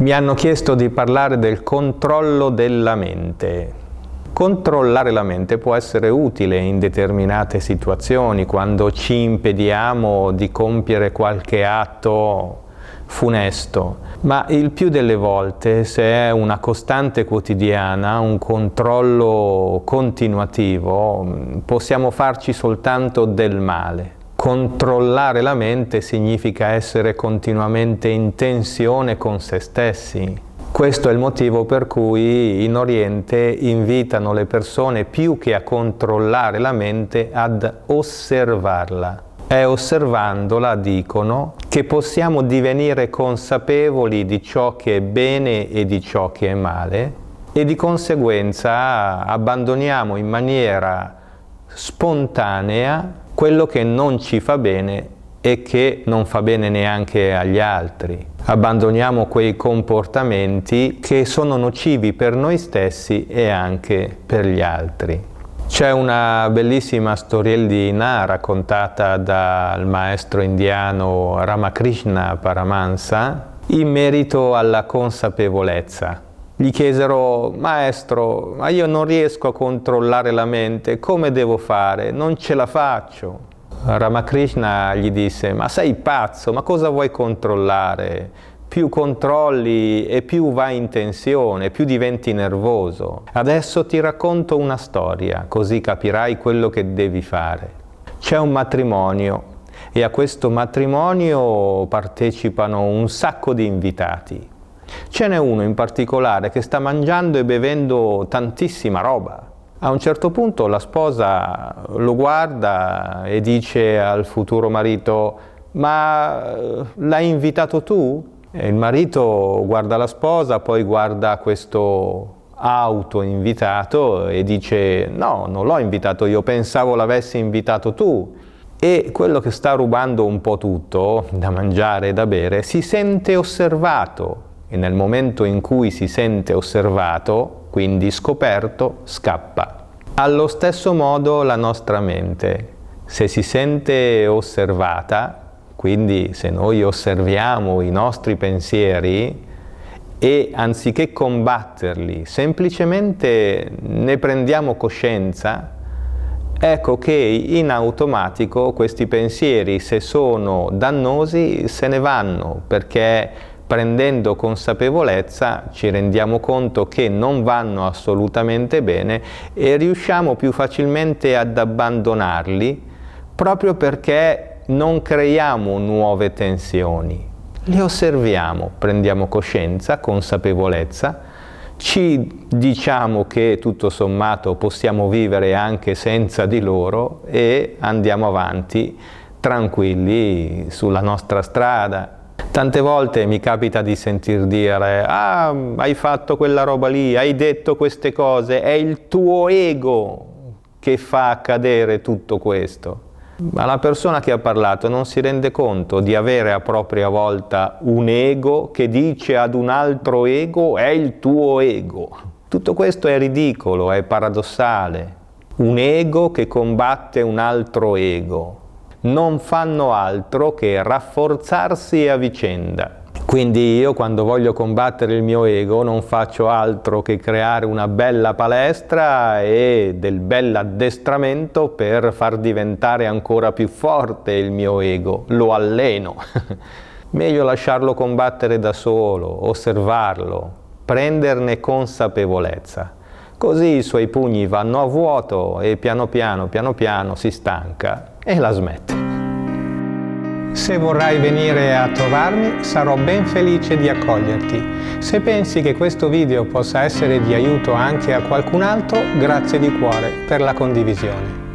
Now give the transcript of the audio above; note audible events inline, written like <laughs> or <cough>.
mi hanno chiesto di parlare del controllo della mente. Controllare la mente può essere utile in determinate situazioni, quando ci impediamo di compiere qualche atto funesto, ma il più delle volte, se è una costante quotidiana, un controllo continuativo, possiamo farci soltanto del male controllare la mente significa essere continuamente in tensione con se stessi. Questo è il motivo per cui in Oriente invitano le persone più che a controllare la mente ad osservarla. È osservandola, dicono, che possiamo divenire consapevoli di ciò che è bene e di ciò che è male e di conseguenza abbandoniamo in maniera spontanea quello che non ci fa bene e che non fa bene neanche agli altri. Abbandoniamo quei comportamenti che sono nocivi per noi stessi e anche per gli altri. C'è una bellissima storiellina raccontata dal maestro indiano Ramakrishna Paramahansa in merito alla consapevolezza gli chiesero, maestro, ma io non riesco a controllare la mente, come devo fare? Non ce la faccio. Ramakrishna gli disse, ma sei pazzo, ma cosa vuoi controllare? Più controlli e più vai in tensione, più diventi nervoso. Adesso ti racconto una storia, così capirai quello che devi fare. C'è un matrimonio e a questo matrimonio partecipano un sacco di invitati. Ce n'è uno in particolare che sta mangiando e bevendo tantissima roba. A un certo punto la sposa lo guarda e dice al futuro marito ma eh, l'hai invitato tu? E il marito guarda la sposa, poi guarda questo auto invitato e dice no, non l'ho invitato io, pensavo l'avessi invitato tu. E quello che sta rubando un po' tutto, da mangiare e da bere, si sente osservato e nel momento in cui si sente osservato, quindi scoperto, scappa. Allo stesso modo la nostra mente, se si sente osservata, quindi se noi osserviamo i nostri pensieri e anziché combatterli, semplicemente ne prendiamo coscienza, ecco che in automatico questi pensieri, se sono dannosi, se ne vanno perché prendendo consapevolezza ci rendiamo conto che non vanno assolutamente bene e riusciamo più facilmente ad abbandonarli proprio perché non creiamo nuove tensioni. Le osserviamo, prendiamo coscienza, consapevolezza, ci diciamo che tutto sommato possiamo vivere anche senza di loro e andiamo avanti tranquilli sulla nostra strada Tante volte mi capita di sentir dire, ah, hai fatto quella roba lì, hai detto queste cose, è il tuo ego che fa accadere tutto questo. Ma la persona che ha parlato non si rende conto di avere a propria volta un ego che dice ad un altro ego è il tuo ego. Tutto questo è ridicolo, è paradossale. Un ego che combatte un altro ego non fanno altro che rafforzarsi a vicenda. Quindi io quando voglio combattere il mio ego non faccio altro che creare una bella palestra e del bel addestramento per far diventare ancora più forte il mio ego, lo alleno. <laughs> Meglio lasciarlo combattere da solo, osservarlo, prenderne consapevolezza. Così i suoi pugni vanno a vuoto e piano piano, piano piano si stanca e la smette. Se vorrai venire a trovarmi sarò ben felice di accoglierti. Se pensi che questo video possa essere di aiuto anche a qualcun altro, grazie di cuore per la condivisione.